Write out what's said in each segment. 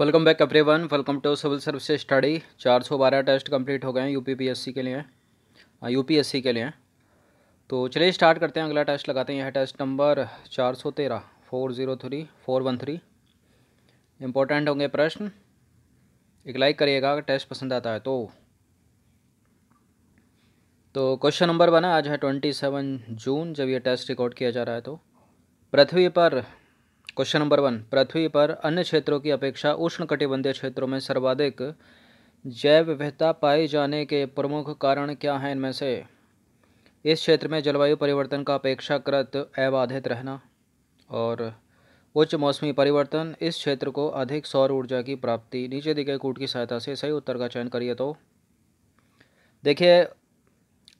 welcome back everyone welcome to civil service study चार सौ बारह टेस्ट कंप्लीट हो गए हैं यूपीपीएससी के लिए हाँ, यूपीएससी के लिए तो चलिए स्टार्ट करते हैं अगला टेस्ट लगाते हैं यह टेस्ट नंबर चार सौ तेरह four zero three four one three important होंगे प्रश्न एक लाइक करिएगा अगर टेस्ट पसंद आता है तो तो क्वेश्चन नंबर वन है आज है ट्वेंटी सेवन जून जब यह टेस्ट रिकॉर्ड किया जा रहा है तो पृथ्वी पर क्वेश्चन नंबर वन पृथ्वी पर अन्य क्षेत्रों की अपेक्षा उष्ण कटिबंधीय क्षेत्रों में सर्वाधिक जैव विविधता पाए जाने के प्रमुख कारण क्या हैं इनमें से इस क्षेत्र में जलवायु परिवर्तन का अपेक्षाकृत अबाधित रहना और उच्च मौसमी परिवर्तन इस क्षेत्र को अधिक सौर ऊर्जा की प्राप्ति नीचे दिखे कूट की सहायता से सही उत्तर का चयन करिए तो देखिए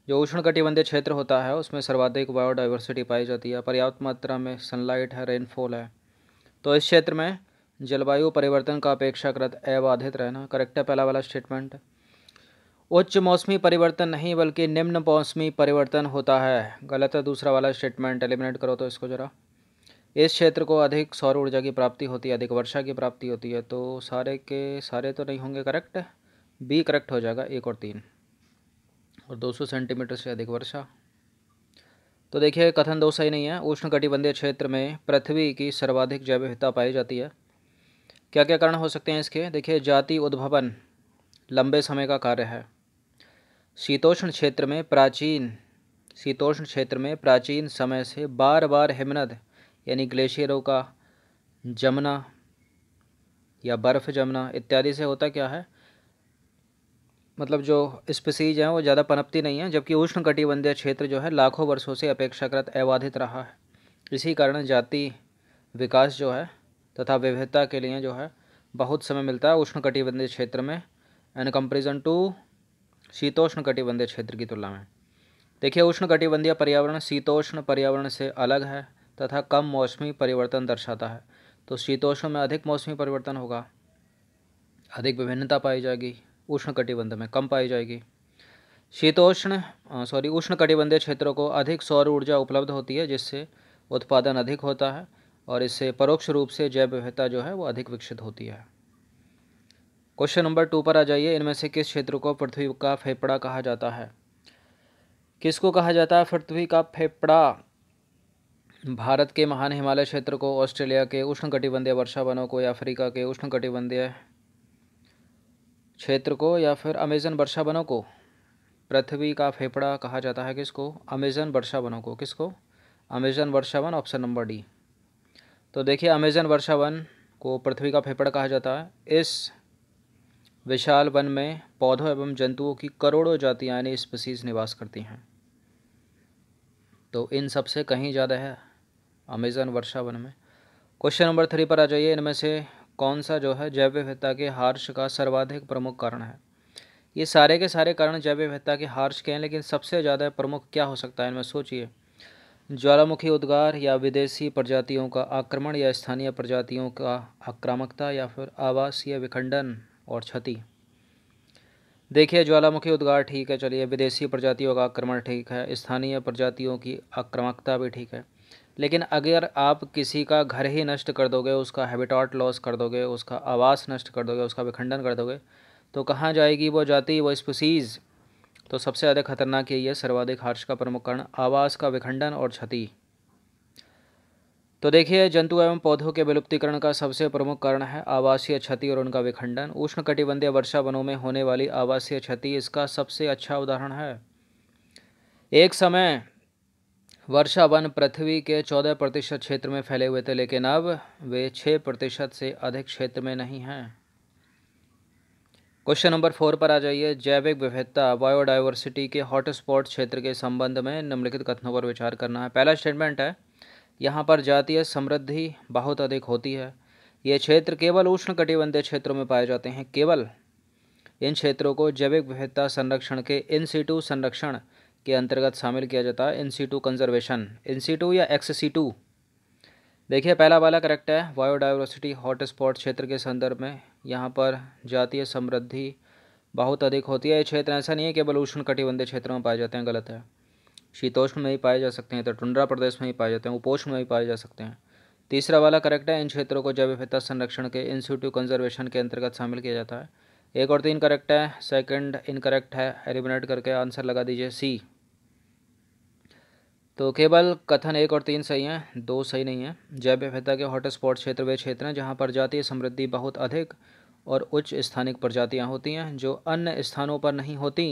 जो उष्णकटिबंधीय क्षेत्र होता है उसमें सर्वाधिक बायोडाइवर्सिटी पाई जाती है पर्याप्त मात्रा में सनलाइट है रेनफॉल है तो इस क्षेत्र में जलवायु परिवर्तन का अपेक्षाकृत अबाधित रहना करेक्ट है पहला वाला स्टेटमेंट उच्च मौसमी परिवर्तन नहीं बल्कि निम्न मौसमी परिवर्तन होता है गलत है दूसरा वाला स्टेटमेंट एलिमिनेट करो तो इसको ज़रा इस क्षेत्र को अधिक सौर ऊर्जा की प्राप्ति होती है अधिक वर्षा की प्राप्ति होती है तो सारे के सारे तो नहीं होंगे करेक्ट बी करेक्ट हो जाएगा एक और तीन और 200 सेंटीमीटर से अधिक वर्षा तो देखिए कथन दो सही नहीं है उष्णकटिबंधीय क्षेत्र में पृथ्वी की सर्वाधिक जैव विविधता पाई जाती है क्या क्या कारण हो सकते हैं इसके देखिए जाति उद्भवन लंबे समय का कार्य है शीतोष्ण क्षेत्र में प्राचीन शीतोष्ण क्षेत्र में प्राचीन समय से बार बार हिमनद यानी ग्लेशियरों का जमना या बर्फ़ जमना इत्यादि से होता क्या है मतलब जो स्पीसीज हैं वो ज़्यादा पनपती नहीं है जबकि उष्ण कटिबंधीय क्षेत्र जो है लाखों वर्षों से अपेक्षाकृत अबाधित रहा है इसी कारण जाति विकास जो है तथा विविधता के लिए जो है बहुत समय मिलता है उष्ण कटिबंधीय क्षेत्र में एंड कंपेरिजन टू शीतोष्ण कटिबंधीय क्षेत्र की तुलना में देखिए उष्ण कटिबंधीय पर्यावरण शीतोष्ण पर्यावरण से अलग है तथा कम मौसमी परिवर्तन दर्शाता है तो शीतोष्ण में अधिक मौसमी परिवर्तन होगा अधिक विभिन्नता पाई जाएगी उष्ण कटिबंध में कम पाई जाएगी शीतोष्ण सॉरी उष्ण कटिबंधीय क्षेत्रों को अधिक सौर ऊर्जा उपलब्ध होती है जिससे उत्पादन अधिक होता है और इससे परोक्ष रूप से जैव विविधता जो है वो अधिक विकसित होती है क्वेश्चन नंबर टू पर आ जाइए इनमें से किस क्षेत्र को पृथ्वी का फेफड़ा कहा जाता है किसको कहा जाता है पृथ्वी का फेफड़ा भारत के महान हिमालय क्षेत्र को ऑस्ट्रेलिया के उष्णकटिबंधीय वर्षा वनों को या अफ्रीका के उष्णकटिबंधीय क्षेत्र को या फिर अमेज़न वर्षा वनों को पृथ्वी का फेफड़ा कहा जाता है किसको अमेज़न वर्षा वनों को किसको अमेज़न वन ऑप्शन नंबर डी तो देखिए अमेज़न वर्षा वन को पृथ्वी का फेफड़ा कहा जाता है इस विशाल वन में पौधों एवं जंतुओं की करोड़ों जातियाँ यानी स्पीसीज निवास करती हैं तो इन सबसे कहीं ज़्यादा है अमेज़न वर्षा वन में क्वेश्चन नंबर थ्री पर आ जाइए इनमें से कौन सा जो है जैव विविधता के हार्श का सर्वाधिक प्रमुख कारण है ये सारे के सारे कारण जैव विविधता के हार्श के हैं लेकिन सबसे ज़्यादा प्रमुख क्या हो सकता है इनमें सोचिए ज्वालामुखी उद्गार या विदेशी प्रजातियों का आक्रमण या स्थानीय प्रजातियों का आक्रामकता या फिर आवासीय विखंडन और क्षति देखिए ज्वालामुखी उद्गार ठीक है चलिए विदेशी प्रजातियों का आक्रमण ठीक है स्थानीय प्रजातियों की आक्रामकता भी ठीक है लेकिन अगर आप किसी का घर ही नष्ट कर दोगे उसका हैबिटाट लॉस कर दोगे उसका आवास नष्ट कर दोगे उसका विखंडन कर दोगे तो कहाँ जाएगी वो जाति वो स्पीसीज़ तो सबसे ज़्यादा खतरनाक यही है सर्वाधिक हार्श का प्रमुख कारण आवास का विखंडन और क्षति तो देखिए जंतु एवं पौधों के विलुप्तिकरण का सबसे प्रमुख कारण है आवासीय क्षति और उनका विखंडन उष्ण कटिबंधीय वर्षा वनों में होने वाली आवासीय क्षति इसका सबसे अच्छा उदाहरण है एक समय वर्षा वन पृथ्वी के चौदह प्रतिशत क्षेत्र में फैले हुए थे लेकिन अब वे छः प्रतिशत से अधिक क्षेत्र में नहीं हैं क्वेश्चन नंबर फोर पर आ जाइए जैविक विविधता बायोडाइवर्सिटी के हॉटस्पॉट क्षेत्र के संबंध में निम्नलिखित कथनों पर विचार करना है पहला स्टेटमेंट है यहाँ पर जातीय समृद्धि बहुत अधिक होती है ये क्षेत्र केवल उष्ण कटिबंधीय क्षेत्रों में पाए जाते हैं केवल इन क्षेत्रों को जैविक विविधता संरक्षण के इन सीटू संरक्षण के अंतर्गत शामिल किया जाता है in situ conservation in situ या एक्स सी टू देखिए पहला वाला करेक्ट है बायोडाइवर्सिटी हॉटस्पॉट क्षेत्र के संदर्भ में यहाँ पर जातीय समृद्धि बहुत अधिक होती है ये क्षेत्र ऐसा नहीं है केवल उष्ण कटिबंधित क्षेत्रों में पाए जाते हैं गलत है शीतोष्ण में ही पाए जा सकते हैं तो टुंड्रा प्रदेश में ही पाए जाते हैं उपोष्ण में ही पाए जा सकते हैं तीसरा वाला करेक्ट है इन क्षेत्रों को जैव विविधता संरक्षण के इंस्टीट्यूट कंजर्वेशन के अंतर्गत शामिल किया जाता है एक और तो इनकरेक्ट है सेकंड इनकरेक्ट है एलिमिनेट करके आंसर लगा दीजिए सी तो केवल कथन एक और तीन सही हैं दो सही नहीं हैं जैव विविधता के हॉटस्पॉट क्षेत्र वे क्षेत्र हैं जहाँ प्रजातीय समृद्धि बहुत अधिक और उच्च स्थानिक प्रजातियाँ होती हैं जो अन्य स्थानों पर नहीं होती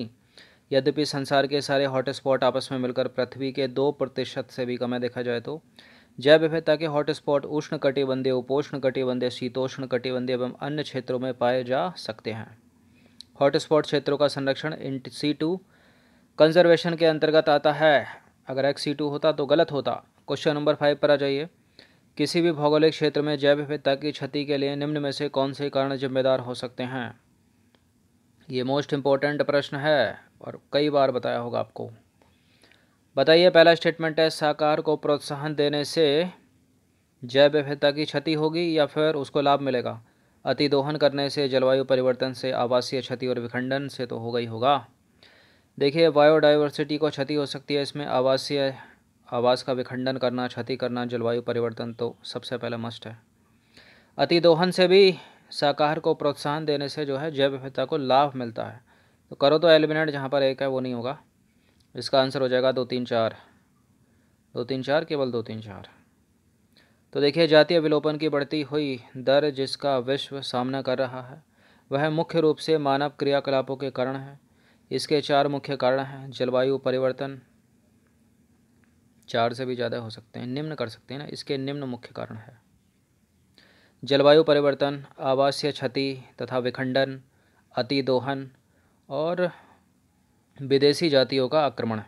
यद्यपि संसार के सारे हॉटस्पॉट आपस में मिलकर पृथ्वी के दो प्रतिशत से भी कम है देखा जाए तो जैव विविधता के हॉटस्पॉट उष्ण कटिबंधीय उपोष्ण कटिबंधीय शीतोष्ण कटिबंधीय एवं अन्य क्षेत्रों में पाए जा सकते हैं हॉटस्पॉट क्षेत्रों का संरक्षण इन सी टू कंजर्वेशन के अंतर्गत आता है अगर एक्स सी टू होता तो गलत होता क्वेश्चन नंबर फाइव पर आ जाइए किसी भी भौगोलिक क्षेत्र में जैव विविधता की क्षति के लिए निम्न में से कौन से कारण जिम्मेदार हो सकते हैं ये मोस्ट इम्पोर्टेंट प्रश्न है और कई बार बताया होगा आपको बताइए पहला स्टेटमेंट है साकार को प्रोत्साहन देने से जैव विविधता की क्षति होगी या फिर उसको लाभ मिलेगा अति दोहन करने से जलवायु परिवर्तन से आवासीय क्षति और विखंडन से तो होगा ही होगा देखिए बायोडाइवर्सिटी को क्षति हो सकती है इसमें आवासीय आवास का विखंडन करना क्षति करना जलवायु परिवर्तन तो सबसे पहला मस्ट है अति दोहन से भी शाकाहार को प्रोत्साहन देने से जो है जैव विविधता को लाभ मिलता है तो करो तो एलिमिनेट जहाँ पर एक है वो नहीं होगा इसका आंसर हो जाएगा दो तीन चार दो तीन चार केवल दो तीन चार तो देखिए जातीय विलोपन की बढ़ती हुई दर जिसका विश्व सामना कर रहा है वह मुख्य रूप से मानव क्रियाकलापों के कारण है इसके चार मुख्य कारण हैं जलवायु परिवर्तन चार से भी ज़्यादा हो सकते हैं निम्न कर सकते हैं ना इसके निम्न मुख्य कारण है जलवायु परिवर्तन आवासीय क्षति तथा विखंडन अति दोहन और विदेशी जातियों का आक्रमण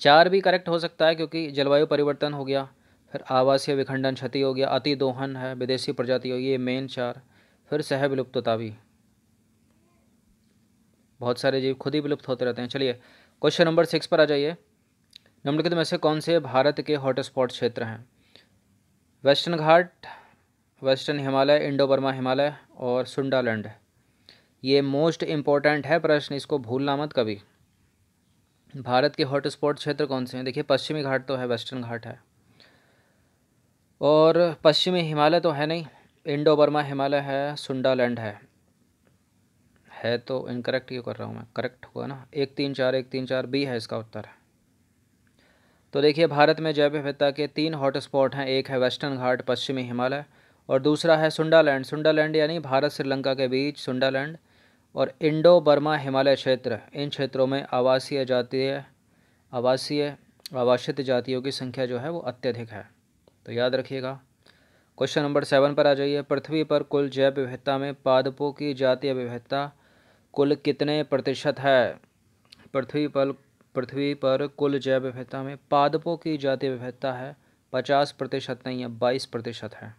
चार भी करेक्ट हो सकता है क्योंकि जलवायु परिवर्तन हो गया फिर आवासीय विखंडन क्षति हो गया अति दोहन है विदेशी प्रजाति हो ये मेन चार फिर सह विलुप्तता भी बहुत सारे जीव खुद ही विलुप्त होते रहते हैं चलिए क्वेश्चन नंबर सिक्स पर आ जाइए निम्नलिखित में से कौन से भारत के हॉटस्पॉट क्षेत्र हैं western Ghat western Himalaya Indo Burma Himalaya और सुंडालैंड है ये मोस्ट इम्पॉर्टेंट है प्रश्न इसको भूलना मत कभी भारत के हॉटस्पॉट क्षेत्र कौन से हैं देखिए पश्चिमी घाट तो है वेस्टर्न घाट है और पश्चिमी हिमालय तो है नहीं इंडो बर्मा हिमालय है सुंडालैंड है है तो इनकरेक्ट क्यों कर रहा हूँ मैं करेक्ट हुआ ना एक तीन चार एक तीन चार बी है इसका उत्तर तो देखिए भारत में जैव विविधता के तीन हॉटस्पॉट हैं एक है वेस्टर्न घाट पश्चिमी हिमालय और दूसरा है सुंडालैंड सुंडालैंड यानी भारत श्रीलंका के बीच सुंडालैंड और इंडो बर्मा हिमालय क्षेत्र इन क्षेत्रों में आवासीय जातीय आवासीय आवासित जातियों की संख्या जो है वो अत्यधिक है तो याद रखिएगा क्वेश्चन नंबर सेवन पर आ जाइए पृथ्वी पर कुल जैव विविधता में पादपों की जातीय विविधता कुल कितने प्रतिशत है पृथ्वी पर पृथ्वी पर कुल जैव विविधता में पादपों की जातीय विविधता है पचास प्रतिशत नहीं है बाईस प्रतिशत है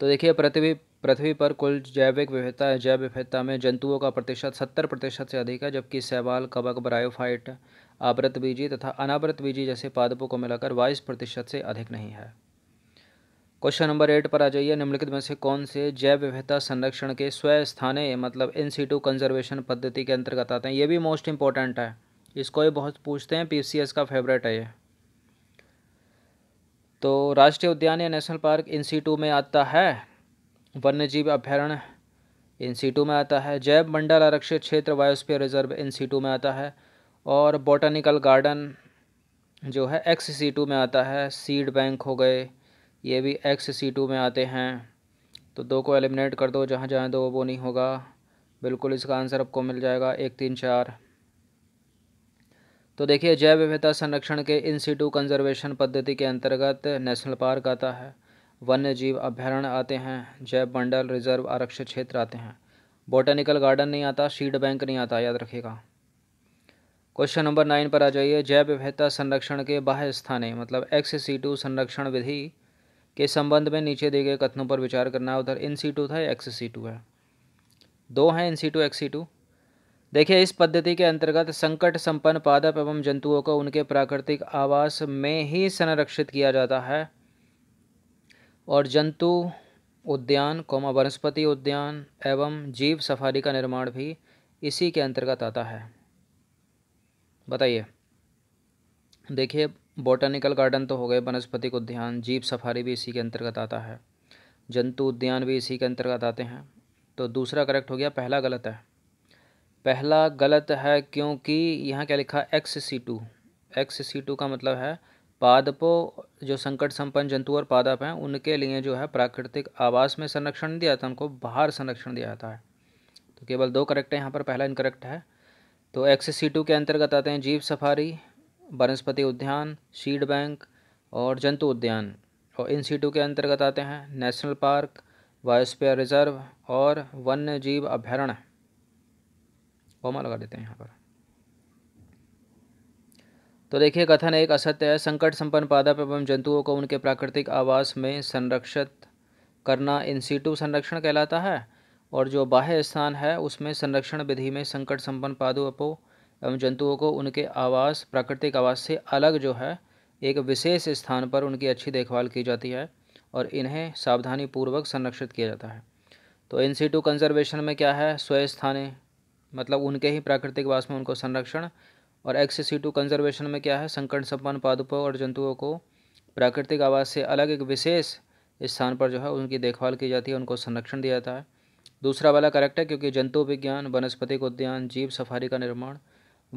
तो देखिए पृथ्वी पृथ्वी पर कुल जैविक विविधता है जैव विविधता में जंतुओं का प्रतिशत सत्तर प्रतिशत से अधिक है जबकि सैवाल कवक ब्रायोफाइट आवृत बीजी तथा अनावृत बीजी जैसे पादपों को मिलाकर बाईस प्रतिशत से अधिक नहीं है क्वेश्चन नंबर एट पर आ जाइए निम्नलिखित में से कौन से जैव विविधता संरक्षण के स्व स्थानीय मतलब इन सीटू कंजर्वेशन पद्धति के अंतर्गत आते हैं ये भी मोस्ट इंपॉर्टेंट है इसको ये बहुत पूछते हैं पी का फेवरेट है ये तो राष्ट्रीय उद्यान या नेशनल पार्क इन सीटू में आता है वन्यजीव अभ्यारण्य इन सीटू में आता है जैव मंडल आरक्षित क्षेत्र वायोस्फीयर रिजर्व इन सीटू में आता है और बॉटनिकल गार्डन जो है एक्स सी टू में आता है सीड बैंक हो गए ये भी एक्स सी टू में आते हैं तो दो को एलिमिनेट कर दो जहाँ जहाँ दो वो नहीं होगा बिल्कुल इसका आंसर आपको मिल जाएगा एक तीन चार तो देखिए जैव विविधता संरक्षण के इन सीटू कंजर्वेशन पद्धति के अंतर्गत नेशनल पार्क आता है वन्य जीव अभ्यारण्य आते हैं जैव मंडल रिजर्व आरक्षित क्षेत्र आते हैं बोटेनिकल गार्डन नहीं आता सीड बैंक नहीं आता याद रखेगा क्वेश्चन नंबर नाइन पर आ जाइए जैव विविधता संरक्षण के बाह्य स्थाने मतलब एक्स सी टू संरक्षण विधि के संबंध में नीचे दिए गए कथनों पर विचार करना है उधर इन सी टू था एक्स सी टू है दो हैं in situ ex situ देखिए इस पद्धति के अंतर्गत संकट संपन्न पादप एवं जंतुओं को उनके प्राकृतिक आवास में ही संरक्षित किया जाता है और जंतु उद्यान कौमा वनस्पति उद्यान एवं जीव सफारी का निर्माण भी इसी के अंतर्गत आता है बताइए देखिए बॉटनिकल गार्डन तो हो गए वनस्पतिक उद्यान जीव सफारी भी इसी के अंतर्गत आता है जंतु उद्यान भी इसी के अंतर्गत आते हैं तो दूसरा करेक्ट हो गया पहला गलत है पहला गलत है क्योंकि यहाँ क्या लिखा ex situ ex situ का मतलब है पादपों जो संकट संपन्न जंतु और पादप हैं उनके लिए जो है प्राकृतिक आवास में संरक्षण दिया है उनको बाहर संरक्षण दिया जाता है तो केवल दो करेक्ट है यहाँ पर पहला इनकरेक्ट है तो एक्स सी टू के अंतर्गत आते हैं जीव सफारी वनस्पति उद्यान सीड बैंक और जंतु उद्यान और इन सी टू के अंतर्गत आते हैं नेशनल पार्क वायोस्फीयर रिजर्व और वन्य जीव अभ्यारण्य कॉमा लगा देते हैं यहाँ पर तो देखिए कथन एक असत्य है संकट संपन्न पादप एवं जंतुओं को उनके प्राकृतिक आवास में संरक्षित करना सीटू संरक्षण कहलाता है और जो बाह्य स्थान है उसमें संरक्षण विधि में संकट संपन्न पादुपो एवं जंतुओं को उनके आवास प्राकृतिक आवास से अलग जो है एक विशेष स्थान पर उनकी अच्छी देखभाल की जाती है और इन्हें सावधानी पूर्वक संरक्षित किया जाता है तो इन सीटू कंजर्वेशन में क्या है स्वय स्थाने मतलब उनके ही प्राकृतिक आवास में उनको संरक्षण और एक्स सी टू कंजर्वेशन में क्या है संकट संपन्न पादुपों और जंतुओं को प्राकृतिक आवास से अलग एक विशेष स्थान पर जो है उनकी देखभाल की जाती है उनको संरक्षण दिया जाता है दूसरा वाला करेक्ट है क्योंकि जंतु विज्ञान वनस्पतिक उद्यान जीव सफारी का निर्माण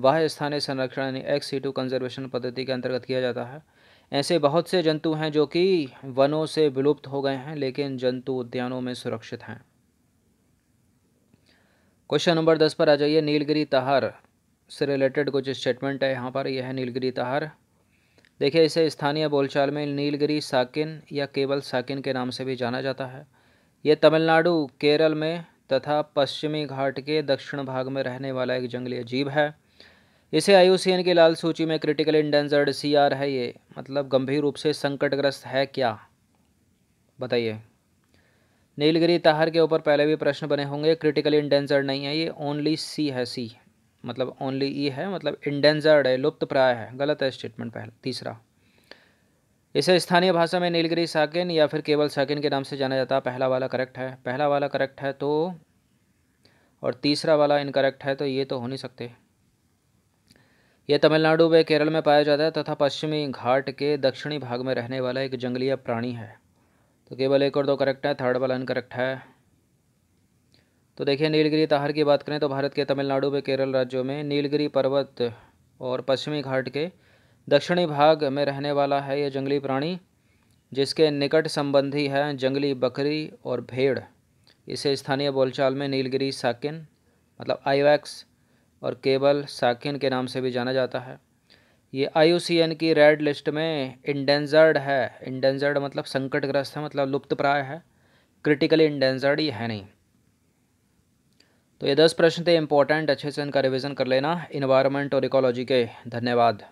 वह स्थानीय संरक्षण यानी एक्स सी टू कंजर्वेशन पद्धति के अंतर्गत किया जाता है ऐसे बहुत से जंतु हैं जो कि वनों से विलुप्त हो गए हैं लेकिन जंतु उद्यानों में सुरक्षित हैं क्वेश्चन नंबर दस पर आ जाइए नीलगिरी तहार से रिलेटेड कुछ स्टेटमेंट है यहाँ पर यह है नीलगिरी तहार देखिए इसे स्थानीय बोलचाल में नीलगिरी साकिन या केवल साकिन के नाम से भी जाना जाता है ये तमिलनाडु केरल में तथा पश्चिमी घाट के दक्षिण भाग में रहने वाला एक जंगली अजीब है इसे आई की लाल सूची में क्रिटिकल इंडेंजर्ड सी आर है ये मतलब गंभीर रूप से संकटग्रस्त है क्या बताइए नीलगिरी ताहर के ऊपर पहले भी प्रश्न बने होंगे क्रिटिकल इंडेंजर्ड नहीं है ये ओनली सी है सी मतलब ओनली ई है मतलब इंडेंजर्ड है लुप्त प्राय है गलत है स्टेटमेंट पहला तीसरा इसे स्थानीय भाषा में नीलगिरी साकिन या फिर केवल साकिन के नाम से जाना जाता है पहला वाला करेक्ट है पहला वाला करेक्ट है तो और तीसरा वाला इनकरेक्ट है तो ये तो हो नहीं सकते यह तमिलनाडु व केरल में पाया जाता है तथा तो पश्चिमी घाट के दक्षिणी भाग में रहने वाला एक जंगली प्राणी है तो केवल एक और दो करेक्ट है थर्ड वाला इनकरेक्ट है तो देखिए नीलगिरी तहार की बात करें तो भारत के तमिलनाडु व केरल राज्यों में नीलगिरी पर्वत और पश्चिमी घाट के दक्षिणी भाग में रहने वाला है यह जंगली प्राणी जिसके निकट संबंधी है जंगली बकरी और भेड़ इसे स्थानीय बोलचाल में नीलगिरी साकिन मतलब आईवैक्स और केबल साकिन के नाम से भी जाना जाता है ये आई की रेड लिस्ट में इंडेंजर्ड है इंडेंजर्ड मतलब संकटग्रस्त है मतलब लुप्त प्राय है क्रिटिकली इंडेंजर्ड ये है नहीं तो ये दस प्रश्न थे इंपॉर्टेंट अच्छे से इनका रिविज़न कर लेना इन्वायरमेंट और इकोलॉजी के धन्यवाद